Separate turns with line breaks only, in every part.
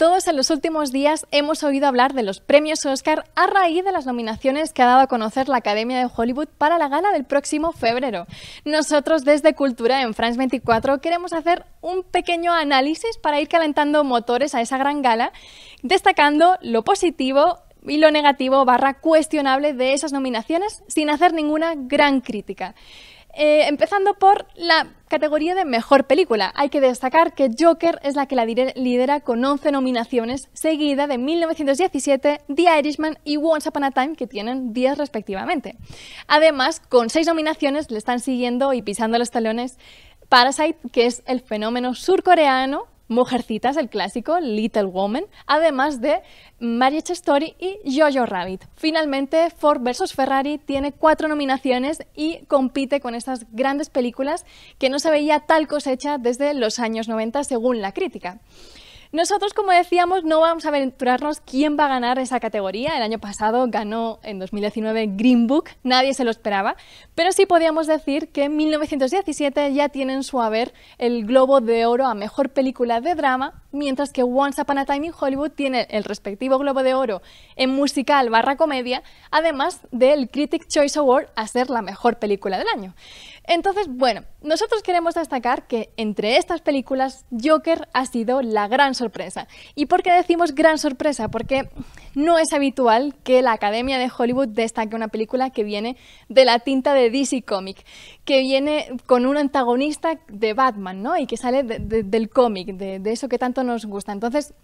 Todos en los últimos días hemos oído hablar de los premios Oscar a raíz de las nominaciones que ha dado a conocer la Academia de Hollywood para la gala del próximo febrero. Nosotros desde Cultura en France 24 queremos hacer un pequeño análisis para ir calentando motores a esa gran gala, destacando lo positivo y lo negativo barra cuestionable de esas nominaciones sin hacer ninguna gran crítica. Eh, empezando por la categoría de mejor película. Hay que destacar que Joker es la que la lidera con 11 nominaciones, seguida de 1917, The Irishman y Once Upon a Time, que tienen 10 respectivamente. Además, con 6 nominaciones le están siguiendo y pisando los talones Parasite, que es el fenómeno surcoreano Mujercitas, el clásico, Little Woman, además de Marriage Story y Jojo Rabbit. Finalmente, Ford vs. Ferrari tiene cuatro nominaciones y compite con estas grandes películas que no se veía tal cosecha desde los años 90 según la crítica. Nosotros, como decíamos, no vamos a aventurarnos quién va a ganar esa categoría. El año pasado ganó en 2019 Green Book, nadie se lo esperaba, pero sí podíamos decir que en 1917 ya tienen su haber el Globo de Oro a Mejor Película de Drama mientras que Once Upon a Time in Hollywood tiene el respectivo Globo de Oro en musical barra comedia, además del Critic Choice Award a ser la mejor película del año. Entonces, bueno, nosotros queremos destacar que entre estas películas Joker ha sido la gran sorpresa. ¿Y por qué decimos gran sorpresa? Porque no es habitual que la Academia de Hollywood destaque una película que viene de la tinta de DC Comic, que viene con un antagonista de Batman, ¿no? Y que sale del cómic, de eso que tanto nos gusta. Entonces,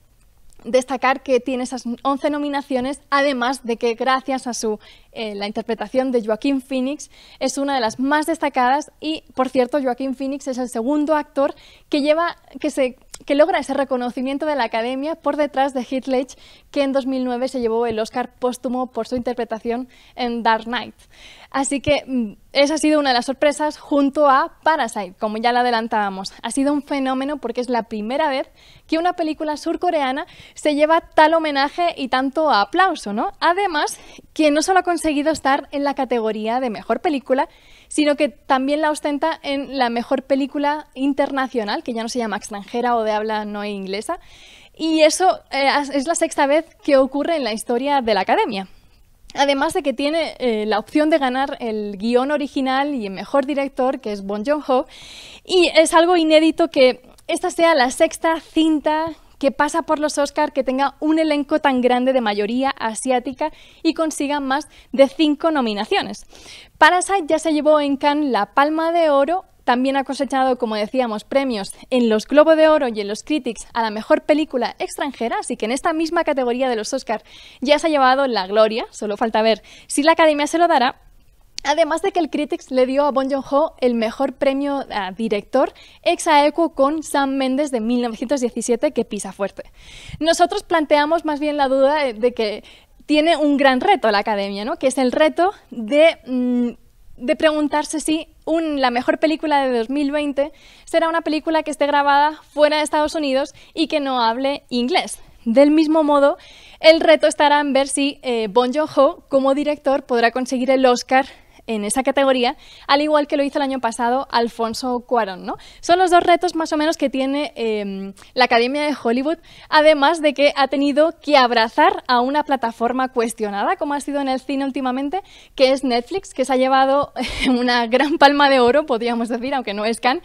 destacar que tiene esas 11 nominaciones, además de que gracias a su eh, la interpretación de Joaquín Phoenix es una de las más destacadas y por cierto Joaquín Phoenix es el segundo actor que lleva que se que logra ese reconocimiento de la Academia por detrás de Heath que en 2009 se llevó el Oscar póstumo por su interpretación en Dark Knight. Así que mm, esa ha sido una de las sorpresas junto a Parasite, como ya la adelantábamos. Ha sido un fenómeno porque es la primera vez que una película surcoreana se lleva tal homenaje y tanto aplauso, ¿no? Además, que no solo ha conseguido estar en la categoría de mejor película, sino que también la ostenta en la mejor película internacional, que ya no se llama extranjera o de habla no inglesa. Y eso eh, es la sexta vez que ocurre en la historia de la academia. Además de que tiene eh, la opción de ganar el guión original y el mejor director, que es Bon Joon-ho, y es algo inédito que esta sea la sexta cinta que pasa por los Oscars, que tenga un elenco tan grande de mayoría asiática y consiga más de cinco nominaciones. Parasite ya se llevó en Cannes la Palma de Oro también ha cosechado, como decíamos, premios en los Globo de Oro y en los Critics a la mejor película extranjera, así que en esta misma categoría de los Oscars ya se ha llevado la gloria, solo falta ver si la Academia se lo dará, Además de que el Critics le dio a Bon Joon-ho el mejor premio a director ex aequo con Sam Mendes de 1917 que pisa fuerte. Nosotros planteamos más bien la duda de que tiene un gran reto la academia, ¿no? Que es el reto de, mm, de preguntarse si la mejor película de 2020 será una película que esté grabada fuera de Estados Unidos y que no hable inglés. Del mismo modo, el reto estará en ver si eh, Bong Bon Joon-ho, como director, podrá conseguir el Oscar en esa categoría, al igual que lo hizo el año pasado Alfonso Cuarón. ¿no? Son los dos retos más o menos que tiene em, la Academia de Hollywood, además de que ha tenido que abrazar a una plataforma cuestionada, como ha sido en el cine últimamente, que es Netflix, que se ha llevado una gran palma de oro, podríamos decir, aunque no es can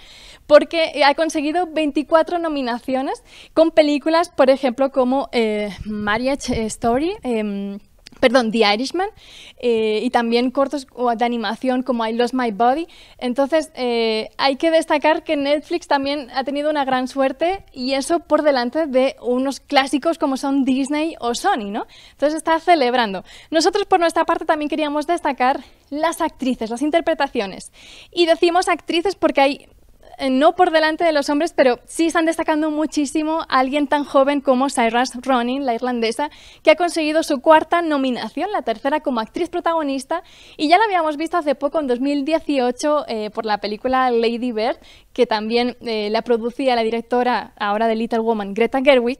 porque ha conseguido 24 nominaciones con películas, por ejemplo, como eh, Marriage Story, em, perdón, The Irishman, eh, y también cortos de animación como I Lost My Body. Entonces, eh, hay que destacar que Netflix también ha tenido una gran suerte y eso por delante de unos clásicos como son Disney o Sony, ¿no? Entonces, está celebrando. Nosotros, por nuestra parte, también queríamos destacar las actrices, las interpretaciones. Y decimos actrices porque hay eh, no por delante de los hombres, pero sí están destacando muchísimo alguien tan joven como Cyrus Ronin, la irlandesa, que ha conseguido su cuarta nominación, la tercera como actriz protagonista, y ya la habíamos visto hace poco, en 2018, eh, por la película Lady Bird, que también eh, la producía la directora ahora de Little Woman, Greta Gerwig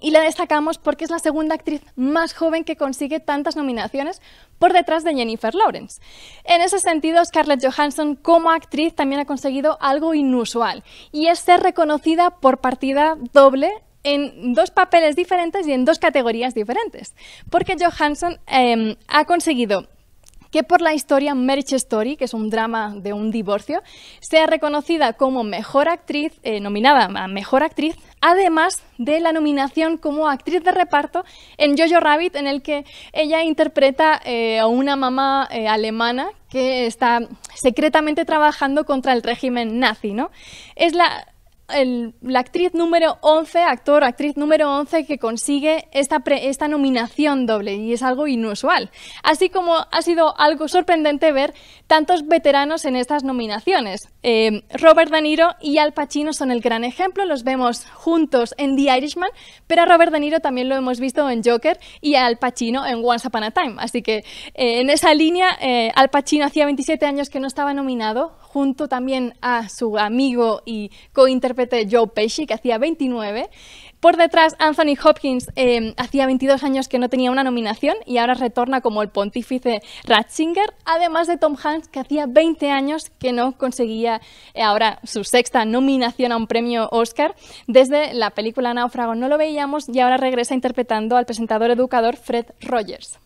y la destacamos porque es la segunda actriz más joven que consigue tantas nominaciones por detrás de Jennifer Lawrence. En ese sentido, Scarlett Johansson como actriz también ha conseguido algo inusual y es ser reconocida por partida doble en dos papeles diferentes y en dos categorías diferentes, porque Johansson em, ha conseguido que por la historia Merch Story, que es un drama de un divorcio, sea reconocida como mejor actriz, eh, nominada a mejor actriz, además de la nominación como actriz de reparto en Jojo Rabbit, en el que ella interpreta eh, a una mamá eh, alemana que está secretamente trabajando contra el régimen nazi, ¿no? Es la la actriz número 11, actor, actriz número 11 que consigue esta, nominación doble y es algo inusual. Así como ha sido algo sorprendente ver tantos veteranos en estas nominaciones. Eh, Robert De Niro y Al Pacino son el gran ejemplo, los vemos juntos en The Irishman, pero a Robert De Niro también lo hemos visto en Joker y a Al Pacino en Once Upon a Time. Así que eh, en esa línea, eh, Al Pacino hacía 27 años que no estaba nominado, junto también a su amigo y cointérprete Joe Pesci, que hacía 29. Por detrás, Anthony Hopkins eh, hacía 22 años que no tenía una nominación y ahora retorna como el pontífice Ratzinger, además de Tom Hanks, que hacía 20 años que no conseguía eh, ahora su sexta nominación a un premio Oscar. Desde la película Náufrago no lo veíamos y ahora regresa interpretando al presentador educador Fred Rogers.